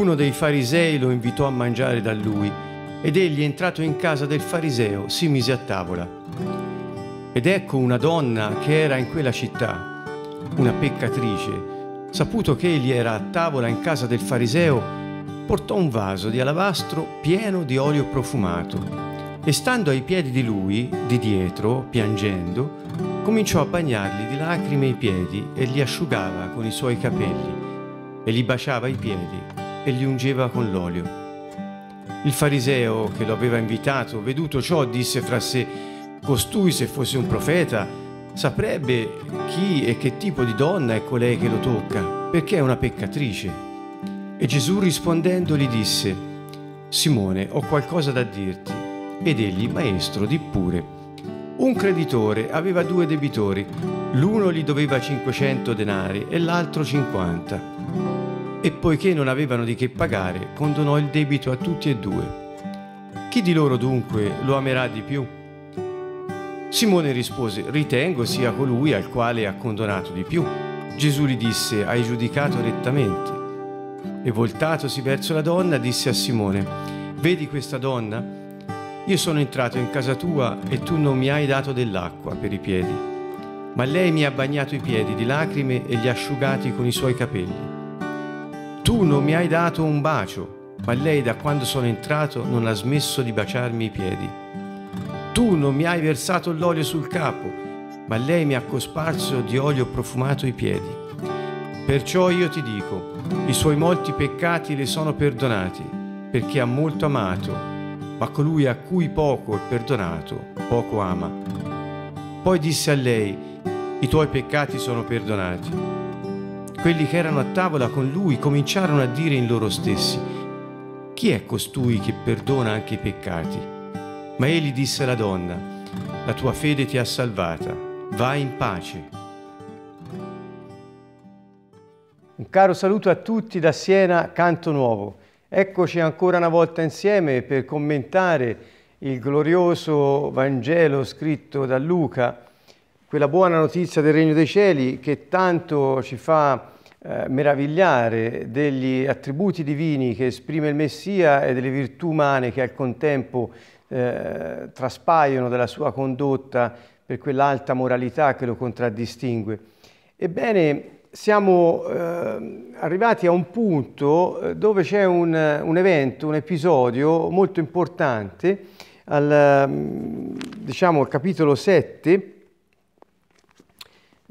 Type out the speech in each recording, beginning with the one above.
Uno dei farisei lo invitò a mangiare da lui ed egli entrato in casa del fariseo si mise a tavola. Ed ecco una donna che era in quella città, una peccatrice, saputo che egli era a tavola in casa del fariseo, portò un vaso di alabastro pieno di olio profumato e stando ai piedi di lui, di dietro, piangendo, cominciò a bagnargli di lacrime i piedi e li asciugava con i suoi capelli e li baciava i piedi e li ungeva con l'olio. Il fariseo che lo aveva invitato, veduto ciò, disse fra sé, costui se fosse un profeta, saprebbe chi e che tipo di donna è colei che lo tocca, perché è una peccatrice. E Gesù rispondendo gli disse, Simone, ho qualcosa da dirti. Ed egli, maestro, di pure. Un creditore aveva due debitori, l'uno gli doveva 500 denari e l'altro 50 e poiché non avevano di che pagare, condonò il debito a tutti e due. Chi di loro dunque lo amerà di più? Simone rispose, ritengo sia colui al quale ha condonato di più. Gesù gli disse, hai giudicato rettamente. E voltatosi verso la donna, disse a Simone, vedi questa donna? Io sono entrato in casa tua e tu non mi hai dato dell'acqua per i piedi, ma lei mi ha bagnato i piedi di lacrime e li ha asciugati con i suoi capelli. Tu non mi hai dato un bacio, ma lei da quando sono entrato non ha smesso di baciarmi i piedi. Tu non mi hai versato l'olio sul capo, ma lei mi ha cosparso di olio profumato i piedi. Perciò io ti dico, i suoi molti peccati le sono perdonati, perché ha molto amato, ma colui a cui poco è perdonato, poco ama. Poi disse a lei, i tuoi peccati sono perdonati. Quelli che erano a tavola con lui cominciarono a dire in loro stessi, chi è costui che perdona anche i peccati? Ma egli disse alla donna, la tua fede ti ha salvata, vai in pace. Un caro saluto a tutti da Siena Canto Nuovo. Eccoci ancora una volta insieme per commentare il glorioso Vangelo scritto da Luca quella buona notizia del Regno dei Cieli che tanto ci fa eh, meravigliare degli attributi divini che esprime il Messia e delle virtù umane che al contempo eh, traspaiono dalla sua condotta per quell'alta moralità che lo contraddistingue. Ebbene, siamo eh, arrivati a un punto eh, dove c'è un, un, evento, un episodio molto importante, al, mm, diciamo al capitolo 7,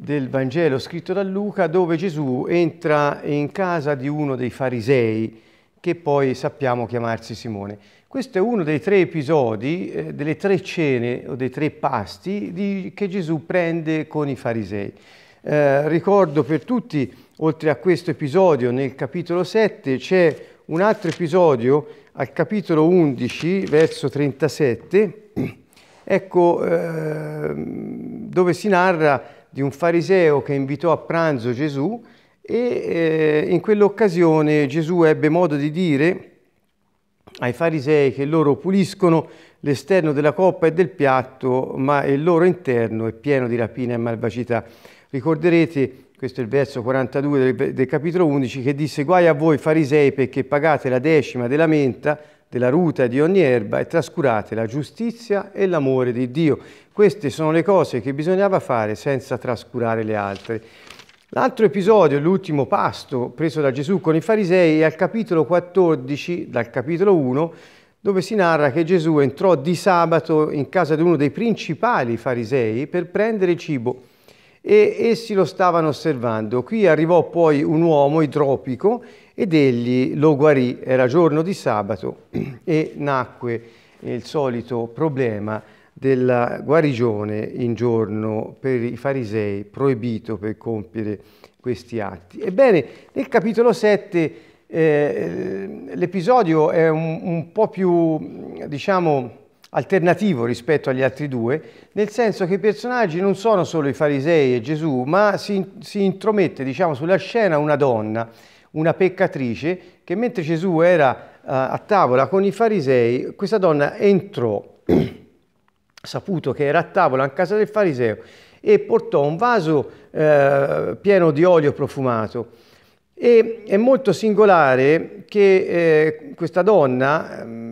del Vangelo scritto da Luca dove Gesù entra in casa di uno dei farisei che poi sappiamo chiamarsi Simone. Questo è uno dei tre episodi, eh, delle tre cene o dei tre pasti di, che Gesù prende con i farisei. Eh, ricordo per tutti, oltre a questo episodio, nel capitolo 7 c'è un altro episodio al capitolo 11, verso 37, ecco, eh, dove si narra di un fariseo che invitò a pranzo Gesù e eh, in quell'occasione Gesù ebbe modo di dire ai farisei che loro puliscono l'esterno della coppa e del piatto, ma il loro interno è pieno di rapina e malvagità. Ricorderete, questo è il verso 42 del, del capitolo 11, che disse guai a voi farisei perché pagate la decima della menta, della ruta e di ogni erba e trascurate la giustizia e l'amore di Dio. Queste sono le cose che bisognava fare senza trascurare le altre. L'altro episodio, l'ultimo pasto preso da Gesù con i farisei è al capitolo 14, dal capitolo 1, dove si narra che Gesù entrò di sabato in casa di uno dei principali farisei per prendere cibo e essi lo stavano osservando. Qui arrivò poi un uomo idropico ed egli lo guarì. Era giorno di sabato e nacque il solito problema della guarigione in giorno per i farisei, proibito per compiere questi atti. Ebbene, nel capitolo 7 eh, l'episodio è un, un po' più, diciamo, alternativo rispetto agli altri due, nel senso che i personaggi non sono solo i farisei e Gesù, ma si, si intromette diciamo, sulla scena una donna, una peccatrice, che mentre Gesù era uh, a tavola con i farisei, questa donna entrò, saputo che era a tavola in casa del fariseo, e portò un vaso uh, pieno di olio profumato. E è molto singolare che eh, questa donna ehm,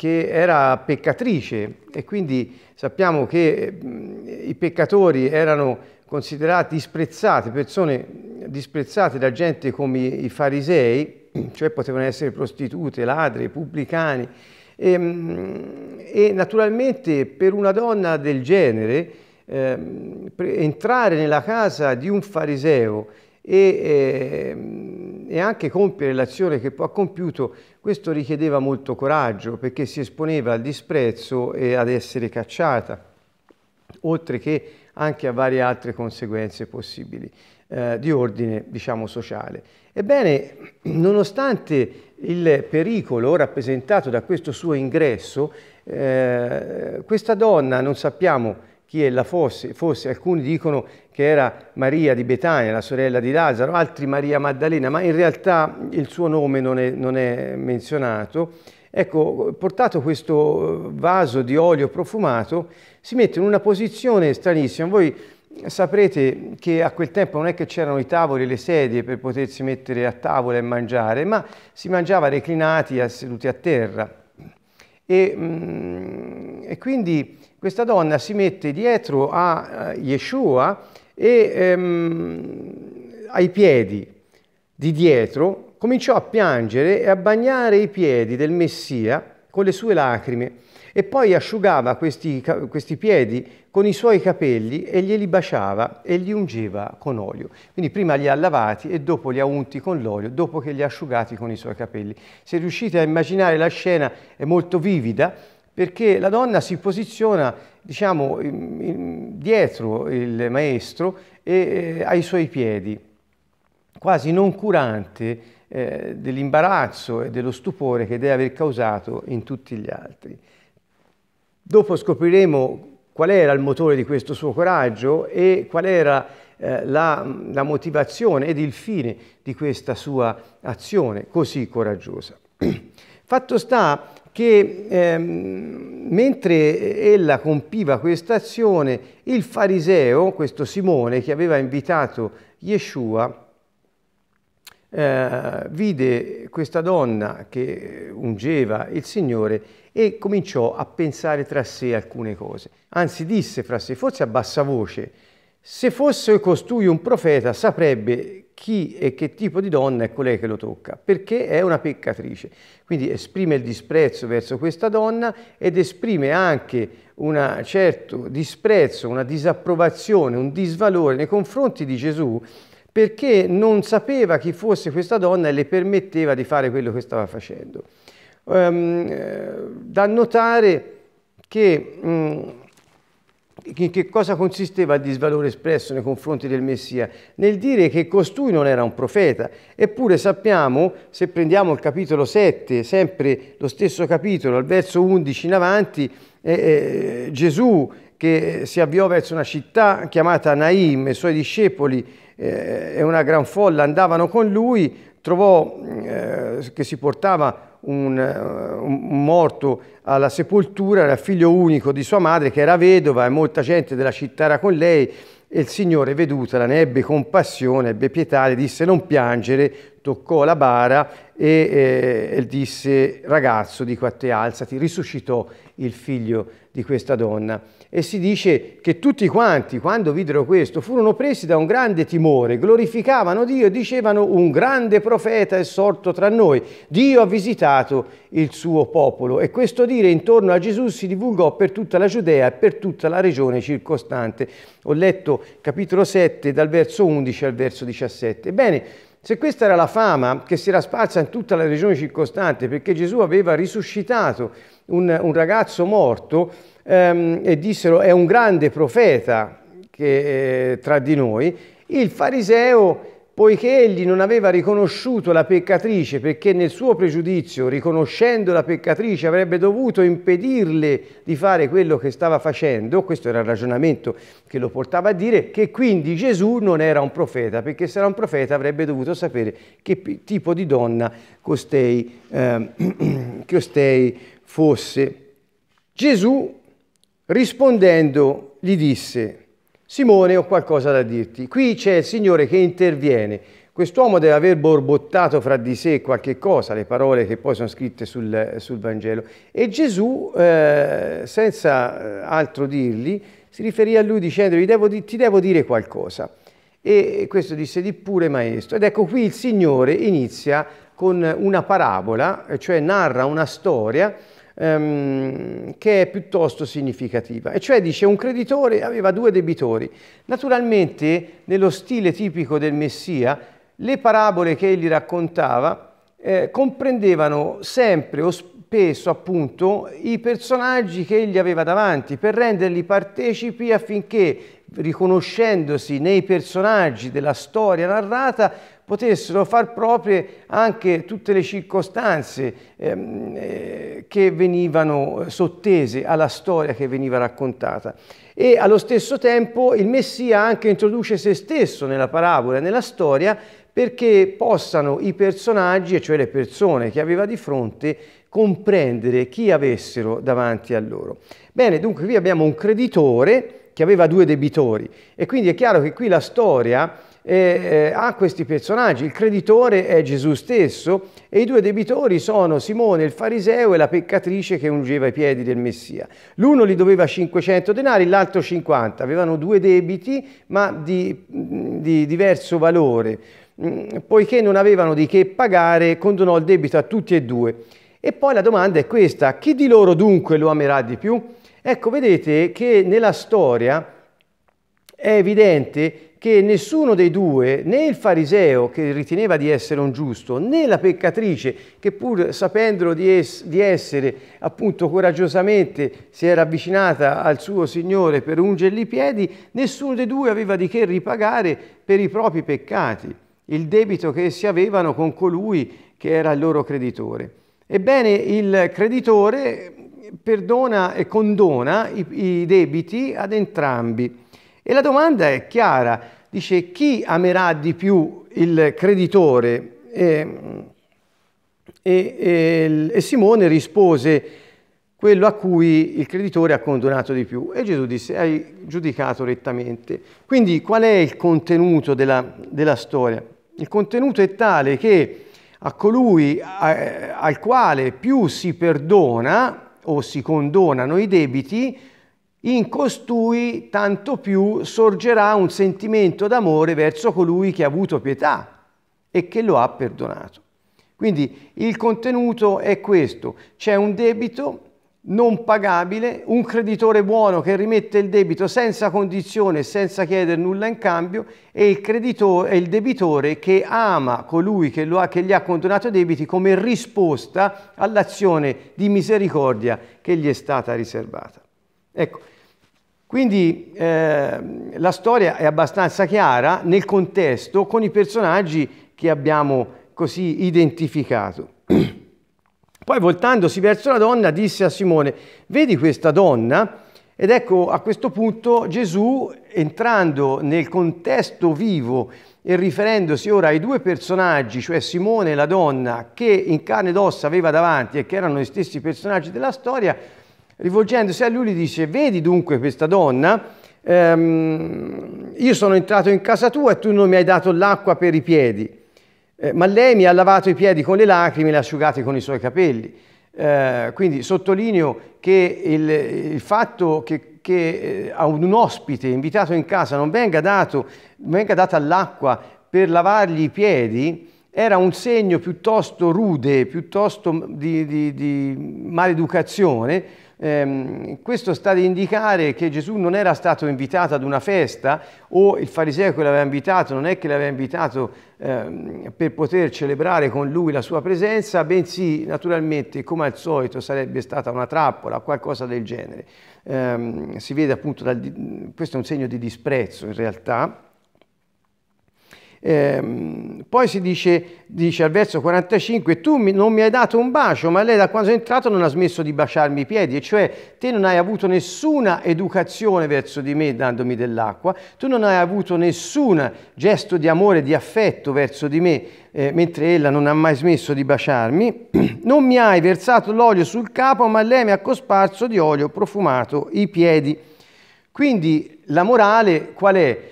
che era peccatrice e quindi sappiamo che mm, i peccatori erano considerati disprezzati, persone disprezzate da gente come i farisei, cioè potevano essere prostitute, ladri, pubblicani e, mm, e naturalmente per una donna del genere eh, entrare nella casa di un fariseo e, eh, e anche compiere l'azione che poi ha compiuto questo richiedeva molto coraggio perché si esponeva al disprezzo e ad essere cacciata, oltre che anche a varie altre conseguenze possibili eh, di ordine, diciamo, sociale. Ebbene, nonostante il pericolo rappresentato da questo suo ingresso, eh, questa donna, non sappiamo chi ella fosse, fosse. Alcuni dicono che era Maria di Betania, la sorella di Lazzaro, altri Maria Maddalena, ma in realtà il suo nome non è, non è menzionato. Ecco, portato questo vaso di olio profumato, si mette in una posizione stranissima. Voi saprete che a quel tempo non è che c'erano i tavoli e le sedie per potersi mettere a tavola e mangiare, ma si mangiava reclinati, seduti a terra. E, mm, e quindi questa donna si mette dietro a eh, Yeshua e ehm, ai piedi di dietro cominciò a piangere e a bagnare i piedi del Messia con le sue lacrime e poi asciugava questi, questi piedi con i suoi capelli e glieli baciava e li ungeva con olio. Quindi prima li ha lavati e dopo li ha unti con l'olio, dopo che li ha asciugati con i suoi capelli. Se riuscite a immaginare la scena è molto vivida, perché la donna si posiziona diciamo, dietro il maestro e eh, ai suoi piedi, quasi non curante eh, dell'imbarazzo e dello stupore che deve aver causato in tutti gli altri. Dopo scopriremo qual era il motore di questo suo coraggio e qual era eh, la, la motivazione ed il fine di questa sua azione così coraggiosa. Fatto sta che ehm, mentre ella compiva questa azione, il fariseo, questo Simone, che aveva invitato Yeshua, eh, vide questa donna che ungeva il Signore e cominciò a pensare tra sé alcune cose. Anzi disse fra sé, forse a bassa voce, se fosse costui un profeta saprebbe chi e che tipo di donna è colei che lo tocca, perché è una peccatrice. Quindi esprime il disprezzo verso questa donna ed esprime anche un certo disprezzo, una disapprovazione, un disvalore nei confronti di Gesù perché non sapeva chi fosse questa donna e le permetteva di fare quello che stava facendo. Um, da notare che um, in che cosa consisteva il disvalore espresso nei confronti del Messia? Nel dire che costui non era un profeta, eppure sappiamo, se prendiamo il capitolo 7, sempre lo stesso capitolo, al verso 11 in avanti, eh, eh, Gesù che si avviò verso una città chiamata Naim, i suoi discepoli eh, e una gran folla andavano con lui, trovò eh, che si portava eh, un, un, morto alla sepoltura, era figlio unico di sua madre che era vedova e molta gente della città era con lei e il Signore vedutala ne ebbe compassione, ebbe pietà, le disse non piangere, toccò la bara e, eh, disse ragazzo dico a te alzati, risuscitò il figlio di questa donna e si dice che tutti quanti, quando videro questo, furono presi da un grande timore, glorificavano Dio e dicevano un grande profeta è sorto tra noi, Dio ha visitato il suo popolo e questo dire intorno a Gesù si divulgò per tutta la Giudea e per tutta la regione circostante. Ho letto capitolo 7 dal verso 11 al verso 17. Bene, se questa era la fama che si era sparsa in tutta la regione circostante perché Gesù aveva risuscitato un, un ragazzo morto, ehm, e dissero è un grande profeta che, eh, tra di noi, il fariseo, poiché egli non aveva riconosciuto la peccatrice, perché nel suo pregiudizio, riconoscendo la peccatrice, avrebbe dovuto impedirle di fare quello che stava facendo, questo era il ragionamento che lo portava a dire, che quindi Gesù non era un profeta, perché se era un profeta avrebbe dovuto sapere che tipo di donna costei, eh, costei fosse. Gesù Rispondendo gli disse, Simone ho qualcosa da dirti, qui c'è il Signore che interviene, quest'uomo deve aver borbottato fra di sé qualche cosa, le parole che poi sono scritte sul, sul Vangelo, e Gesù, eh, senza eh, altro dirgli, si riferì a lui dicendogli devo, ti devo dire qualcosa. E questo disse di pure maestro. Ed ecco qui il Signore inizia con una parabola, cioè narra una storia ehm, che è piuttosto significativa. E cioè dice un creditore aveva due debitori. Naturalmente, nello stile tipico del Messia, le parabole che egli raccontava eh, comprendevano sempre o spesso appunto i personaggi che egli aveva davanti per renderli partecipi affinché riconoscendosi nei personaggi della storia narrata potessero far proprie anche tutte le circostanze ehm, eh, che venivano eh, sottese alla storia che veniva raccontata. E allo stesso tempo il Messia anche introduce se stesso nella parabola nella storia perché possano i personaggi, cioè le persone che aveva di fronte, comprendere chi avessero davanti a loro. Bene, dunque qui abbiamo un creditore che aveva due debitori e quindi è chiaro che qui la storia eh, ha questi personaggi. Il creditore è Gesù stesso e i due debitori sono Simone il fariseo e la peccatrice che ungeva i piedi del Messia. L'uno gli doveva 500 denari, l'altro 50. Avevano due debiti ma di, di diverso valore. Poiché non avevano di che pagare, condonò il debito a tutti e due. E poi la domanda è questa, chi di loro dunque lo amerà di più? Ecco, vedete che nella storia è evidente che nessuno dei due, né il fariseo che riteneva di essere un giusto, né la peccatrice che pur sapendolo di, es di essere appunto coraggiosamente si era avvicinata al suo Signore per ungergli i piedi, nessuno dei due aveva di che ripagare per i propri peccati, il debito che essi avevano con colui che era il loro creditore. Ebbene, il creditore perdona e condona i, i debiti ad entrambi e la domanda è chiara, dice chi amerà di più il creditore? E, e, e, e Simone rispose quello a cui il creditore ha condonato di più. E Gesù disse, hai giudicato rettamente. Quindi qual è il contenuto della, della storia? Il contenuto è tale che a colui a, al quale più si perdona o si condonano i debiti, in costui tanto più sorgerà un sentimento d'amore verso colui che ha avuto pietà e che lo ha perdonato. Quindi il contenuto è questo, c'è un debito non pagabile, un creditore buono che rimette il debito senza condizione, senza chiedere nulla in cambio e il, creditore, il debitore che ama colui che, ha, che gli ha condonato i debiti come risposta all'azione di misericordia che gli è stata riservata. Ecco, quindi eh, la storia è abbastanza chiara nel contesto con i personaggi che abbiamo così identificato. Poi voltandosi verso la donna disse a Simone, vedi questa donna? Ed ecco a questo punto Gesù, entrando nel contesto vivo e riferendosi ora ai due personaggi, cioè Simone e la donna, che in carne ed ossa aveva davanti e che erano gli stessi personaggi della storia, rivolgendosi a lui gli dice, vedi dunque questa donna, ehm, io sono entrato in casa tua e tu non mi hai dato l'acqua per i piedi, eh, ma lei mi ha lavato i piedi con le lacrime e le ha asciugate con i suoi capelli. Eh, quindi sottolineo che il, il fatto che, che, eh, a un ospite invitato in casa non venga, dato, venga data l'acqua per lavargli i piedi, era un segno piuttosto rude, piuttosto di, di, di maleducazione, Ehm, questo sta ad indicare che Gesù non era stato invitato ad una festa o il fariseo che l'aveva invitato non è che l'aveva invitato ehm, per poter celebrare con lui la sua presenza, bensì naturalmente come al solito sarebbe stata una trappola, qualcosa del genere. Ehm, si vede appunto, dal, questo è un segno di disprezzo in realtà eh, poi si dice, dice al verso 45, tu mi, non mi hai dato un bacio, ma lei da quando è entrato non ha smesso di baciarmi i piedi, e cioè te non hai avuto nessuna educazione verso di me dandomi dell'acqua, tu non hai avuto nessun gesto di amore, di affetto verso di me, eh, mentre ella non ha mai smesso di baciarmi, non mi hai versato l'olio sul capo, ma lei mi ha cosparso di olio profumato i piedi. Quindi la morale qual è?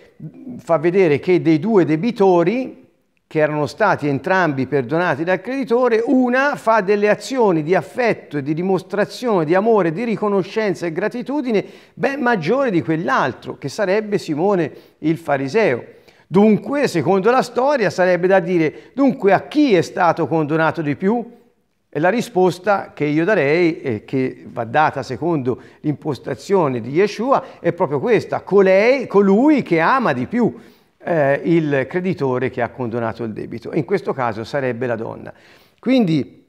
fa vedere che dei due debitori, che erano stati entrambi perdonati dal creditore, una fa delle azioni di affetto, di dimostrazione, di amore, di riconoscenza e gratitudine ben maggiore di quell'altro, che sarebbe Simone il fariseo. Dunque, secondo la storia, sarebbe da dire, dunque a chi è stato condonato di più? E la risposta che io darei, e che va data secondo l'impostazione di Yeshua, è proprio questa, colei, colui che ama di più eh, il creditore che ha condonato il debito. In questo caso sarebbe la donna. Quindi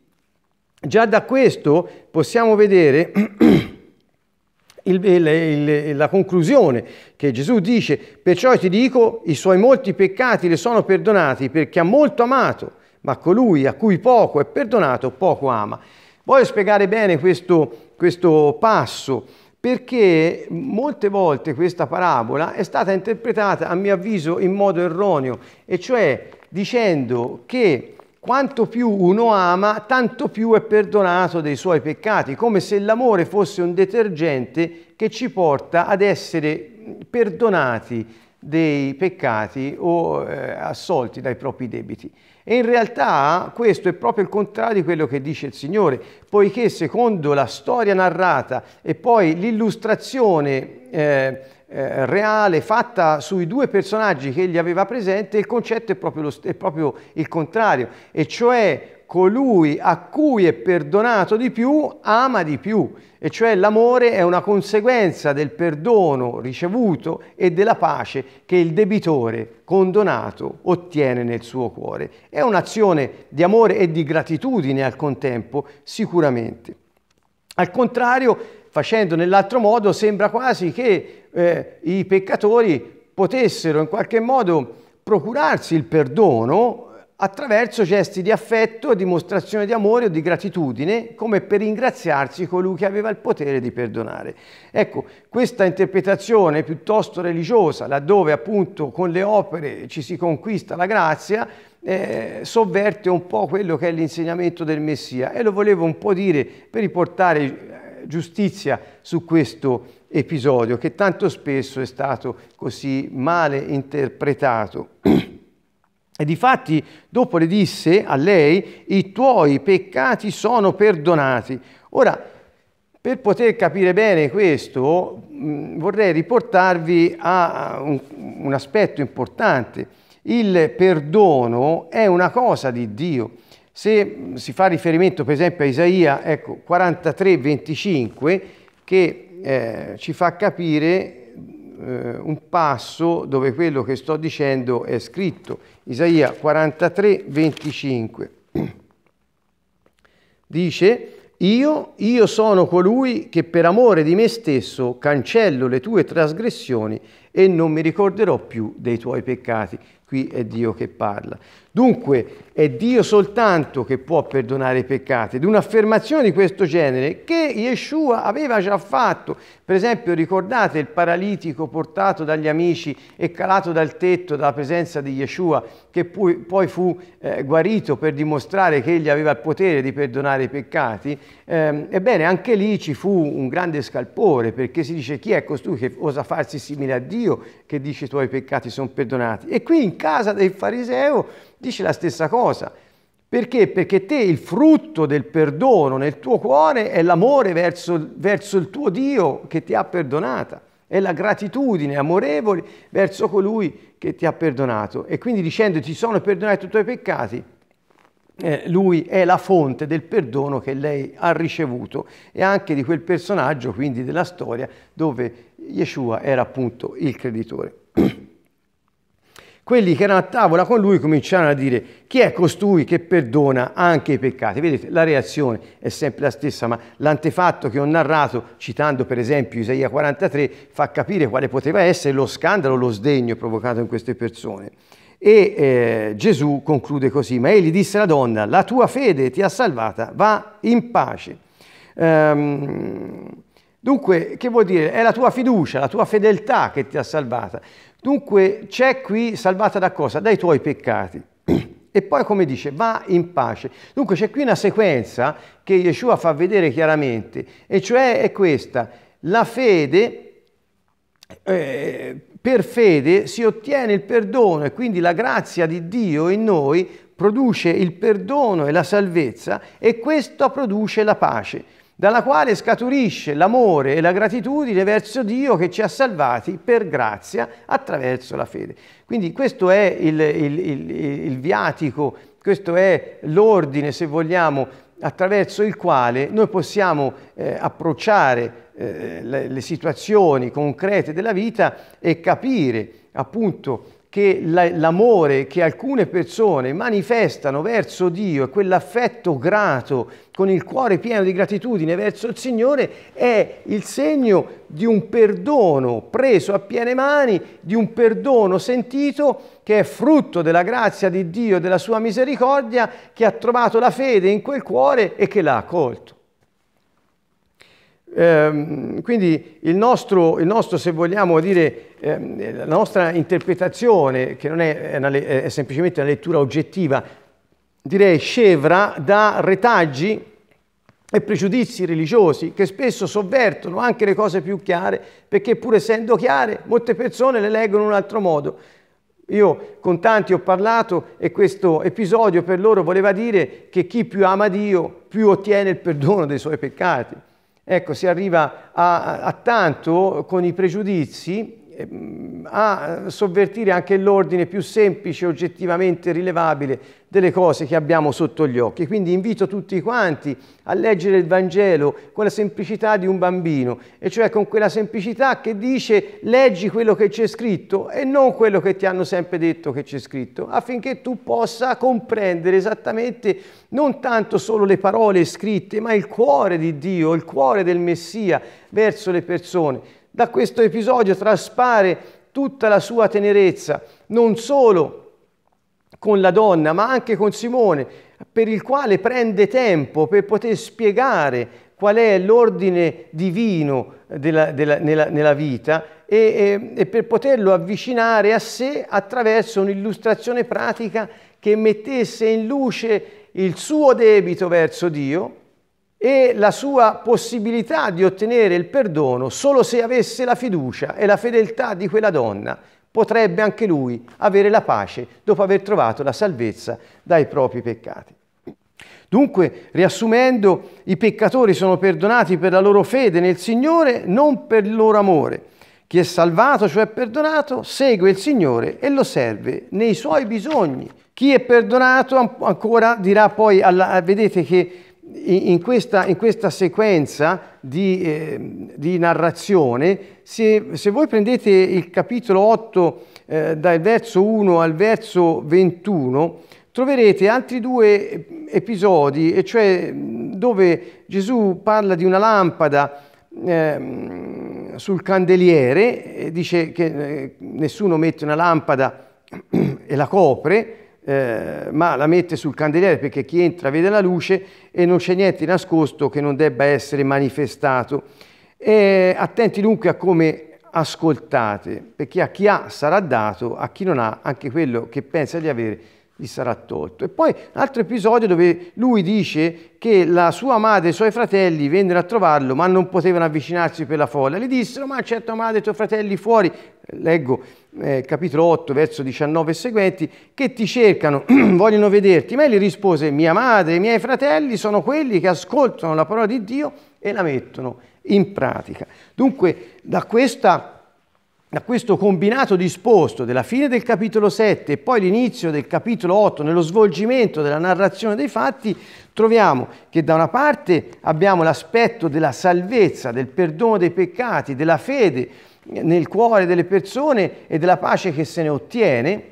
già da questo possiamo vedere il, il, il, la conclusione che Gesù dice, perciò ti dico, i suoi molti peccati le sono perdonati perché ha molto amato ma colui a cui poco è perdonato poco ama. Voglio spiegare bene questo, questo passo perché molte volte questa parabola è stata interpretata a mio avviso in modo erroneo e cioè dicendo che quanto più uno ama, tanto più è perdonato dei suoi peccati, come se l'amore fosse un detergente che ci porta ad essere perdonati dei peccati o eh, assolti dai propri debiti. E in realtà questo è proprio il contrario di quello che dice il Signore, poiché secondo la storia narrata e poi l'illustrazione eh, eh, reale fatta sui due personaggi che egli aveva presente, il concetto è proprio, lo, è proprio il contrario, e cioè colui a cui è perdonato di più ama di più, e cioè l'amore è una conseguenza del perdono ricevuto e della pace che il debitore condonato ottiene nel suo cuore. È un'azione di amore e di gratitudine al contempo, sicuramente. Al contrario, facendo nell'altro modo, sembra quasi che eh, i peccatori potessero in qualche modo procurarsi il perdono attraverso gesti di affetto, dimostrazione di amore o di gratitudine, come per ringraziarsi colui che aveva il potere di perdonare. Ecco, questa interpretazione piuttosto religiosa, laddove appunto con le opere ci si conquista la grazia, eh, sovverte un po' quello che è l'insegnamento del Messia e lo volevo un po' dire per riportare eh, giustizia su questo episodio che tanto spesso è stato così male interpretato. E difatti dopo le disse a lei, i tuoi peccati sono perdonati. Ora, per poter capire bene questo, mm, vorrei riportarvi a un, un aspetto importante. Il perdono è una cosa di Dio. Se si fa riferimento per esempio a Isaia ecco, 43, 25, che eh, ci fa capire eh, un passo dove quello che sto dicendo è scritto. Isaia 43, 25. Dice, io, io sono colui che per amore di me stesso cancello le tue trasgressioni e non mi ricorderò più dei tuoi peccati qui è Dio che parla. Dunque è Dio soltanto che può perdonare i peccati. Ed un'affermazione di questo genere che Yeshua aveva già fatto. Per esempio ricordate il paralitico portato dagli amici e calato dal tetto dalla presenza di Yeshua che poi, poi fu eh, guarito per dimostrare che egli aveva il potere di perdonare i peccati. Eh, ebbene anche lì ci fu un grande scalpore perché si dice chi è costui che osa farsi simile a Dio che dice i tuoi peccati sono perdonati. E qui in casa del fariseo dice la stessa cosa. Perché? Perché te il frutto del perdono nel tuo cuore è l'amore verso, verso il tuo Dio che ti ha perdonata, è la gratitudine amorevole verso colui che ti ha perdonato. E quindi dicendo ti sono perdonati tutti i tuoi peccati, eh, lui è la fonte del perdono che lei ha ricevuto e anche di quel personaggio, quindi della storia, dove Yeshua era appunto il creditore. quelli che erano a tavola con lui cominciarono a dire chi è costui che perdona anche i peccati? Vedete, la reazione è sempre la stessa, ma l'antefatto che ho narrato, citando per esempio Isaia 43, fa capire quale poteva essere lo scandalo, lo sdegno provocato in queste persone. E eh, Gesù conclude così, ma egli disse alla donna, la tua fede ti ha salvata, va in pace. Um, Dunque, che vuol dire? È la tua fiducia, la tua fedeltà che ti ha salvata. Dunque, c'è qui salvata da cosa? Dai tuoi peccati. E poi come dice, va in pace. Dunque c'è qui una sequenza che Yeshua fa vedere chiaramente, e cioè è questa, la fede, eh, per fede si ottiene il perdono e quindi la grazia di Dio in noi produce il perdono e la salvezza e questo produce la pace dalla quale scaturisce l'amore e la gratitudine verso Dio che ci ha salvati per grazia attraverso la fede. Quindi questo è il, il, il, il viatico, questo è l'ordine, se vogliamo, attraverso il quale noi possiamo eh, approcciare eh, le, le situazioni concrete della vita e capire appunto che l'amore che alcune persone manifestano verso Dio e quell'affetto grato con il cuore pieno di gratitudine verso il Signore è il segno di un perdono preso a piene mani, di un perdono sentito che è frutto della grazia di Dio e della sua misericordia che ha trovato la fede in quel cuore e che l'ha accolto. Ehm, quindi il nostro, il nostro, se vogliamo dire, ehm, la nostra interpretazione, che non è, una, è semplicemente una lettura oggettiva, direi scevra da retaggi e pregiudizi religiosi che spesso sovvertono anche le cose più chiare, perché pur essendo chiare, molte persone le leggono in un altro modo. Io con tanti ho parlato e questo episodio per loro voleva dire che chi più ama Dio più ottiene il perdono dei suoi peccati. Ecco, si arriva a, a tanto con i pregiudizi Ehm, a sovvertire anche l'ordine più semplice, oggettivamente rilevabile delle cose che abbiamo sotto gli occhi. Quindi invito tutti quanti a leggere il Vangelo con la semplicità di un bambino, e cioè con quella semplicità che dice leggi quello che c'è scritto e non quello che ti hanno sempre detto che c'è scritto, affinché tu possa comprendere esattamente non tanto solo le parole scritte, ma il cuore di Dio, il cuore del Messia verso le persone da questo episodio traspare tutta la sua tenerezza, non solo con la donna, ma anche con Simone, per il quale prende tempo per poter spiegare qual è l'ordine divino della, della, nella, nella, vita e, e, e per poterlo avvicinare a sé attraverso un'illustrazione pratica che mettesse in luce il suo debito verso Dio e la sua possibilità di ottenere il perdono solo se avesse la fiducia e la fedeltà di quella donna potrebbe anche lui avere la pace dopo aver trovato la salvezza dai propri peccati. Dunque, riassumendo, i peccatori sono perdonati per la loro fede nel Signore, non per il loro amore. Chi è salvato, cioè perdonato, segue il Signore e lo serve nei suoi bisogni. Chi è perdonato ancora dirà poi, alla, vedete che in questa, in questa, sequenza di, eh, di narrazione, se, se, voi prendete il capitolo 8 eh, dal verso 1 al verso 21, troverete altri due episodi, e cioè dove Gesù parla di una lampada eh, sul candeliere, dice che eh, nessuno mette una lampada e la copre, eh, ma la mette sul candeliere perché chi entra vede la luce e non c'è niente nascosto che non debba essere manifestato. E attenti dunque a come ascoltate, perché a chi ha sarà dato, a chi non ha anche quello che pensa di avere gli sarà tolto. E poi un altro episodio dove lui dice che la sua madre e i suoi fratelli vennero a trovarlo ma non potevano avvicinarsi per la folla. Gli dissero ma c'è tua madre e i tuoi fratelli fuori, leggo eh, capitolo 8 verso 19 e seguenti, che ti cercano, vogliono vederti. Ma egli rispose mia madre e i miei fratelli sono quelli che ascoltano la parola di Dio e la mettono in pratica. Dunque da questa da questo combinato disposto della fine del capitolo 7 e poi l'inizio del capitolo 8 nello svolgimento della narrazione dei fatti, troviamo che da una parte abbiamo l'aspetto della salvezza, del perdono dei peccati, della fede nel cuore delle persone e della pace che se ne ottiene,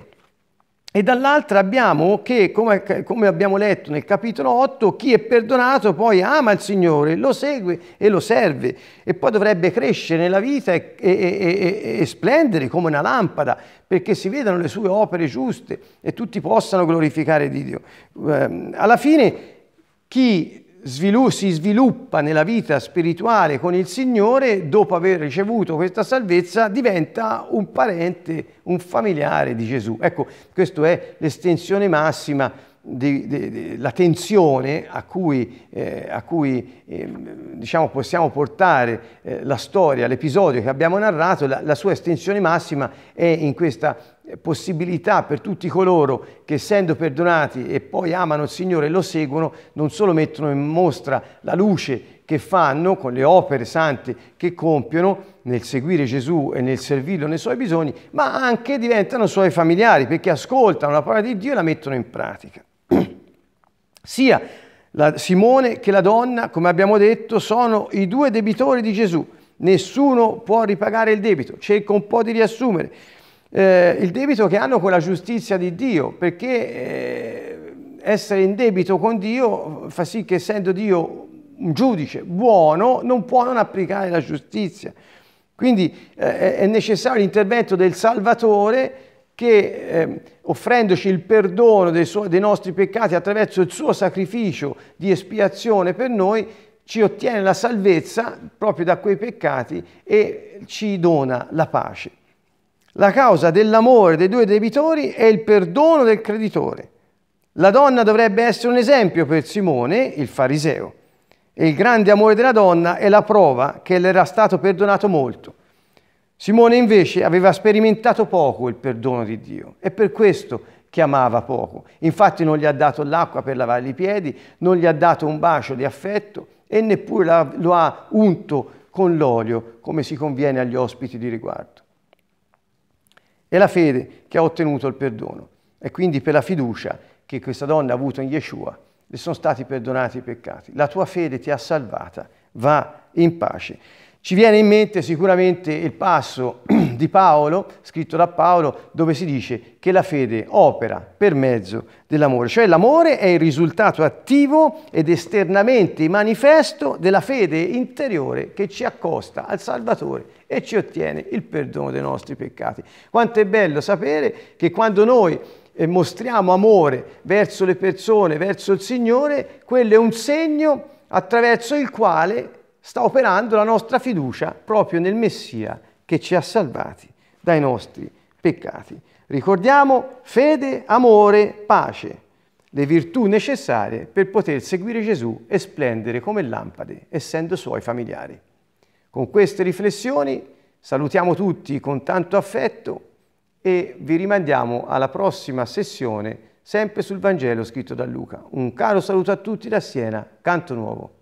e dall'altra abbiamo che, come, come, abbiamo letto nel capitolo 8, chi è perdonato poi ama il Signore, lo segue e lo serve e poi dovrebbe crescere nella vita e, e, e, e splendere come una lampada perché si vedano le sue opere giuste e tutti possano glorificare Dio. Ehm, alla fine chi svilu si sviluppa nella vita spirituale con il Signore, dopo aver ricevuto questa salvezza, diventa un parente, un familiare di Gesù. Ecco, questa è l'estensione massima la tensione a cui, eh, a cui eh, diciamo possiamo portare eh, la storia, l'episodio che abbiamo narrato, la, la sua estensione massima è in questa eh, possibilità per tutti coloro che essendo perdonati e poi amano il Signore e lo seguono, non solo mettono in mostra la luce che fanno con le opere sante che compiono nel seguire Gesù e nel servirlo nei suoi bisogni, ma anche diventano suoi familiari perché ascoltano la parola di Dio e la mettono in pratica. Sia la Simone che la donna, come abbiamo detto, sono i due debitori di Gesù. Nessuno può ripagare il debito. Cerco un po' di riassumere eh, il debito che hanno con la giustizia di Dio, perché eh, essere in debito con Dio fa sì che essendo Dio un giudice buono non può non applicare la giustizia. Quindi eh, è necessario l'intervento del Salvatore che eh, offrendoci il perdono dei, suoi, dei, nostri peccati attraverso il suo sacrificio di espiazione per noi, ci ottiene la salvezza proprio da quei peccati e ci dona la pace. La causa dell'amore dei due debitori è il perdono del creditore. La donna dovrebbe essere un esempio per Simone, il fariseo. E il grande amore della donna è la prova che le era stato perdonato molto. Simone invece aveva sperimentato poco il perdono di Dio e per questo chiamava poco. Infatti non gli ha dato l'acqua per lavare i piedi, non gli ha dato un bacio di affetto e neppure lo ha unto con l'olio come si conviene agli ospiti di riguardo. È la fede che ha ottenuto il perdono. E quindi per la fiducia che questa donna ha avuto in Yeshua le sono stati perdonati i peccati. La tua fede ti ha salvata, va in pace. Ci viene in mente sicuramente il passo di Paolo, scritto da Paolo, dove si dice che la fede opera per mezzo dell'amore, cioè l'amore è il risultato attivo ed esternamente manifesto della fede interiore che ci accosta al Salvatore e ci ottiene il perdono dei nostri peccati. Quanto è bello sapere che quando noi eh, mostriamo amore verso le persone, verso il Signore, quello è un segno attraverso il quale sta operando la nostra fiducia proprio nel Messia che ci ha salvati dai nostri peccati. Ricordiamo fede, amore, pace, le virtù necessarie per poter seguire Gesù e splendere come lampade, essendo suoi familiari. Con queste riflessioni salutiamo tutti con tanto affetto e vi rimandiamo alla prossima sessione sempre sul Vangelo scritto da Luca. Un caro saluto a tutti da Siena, Canto Nuovo.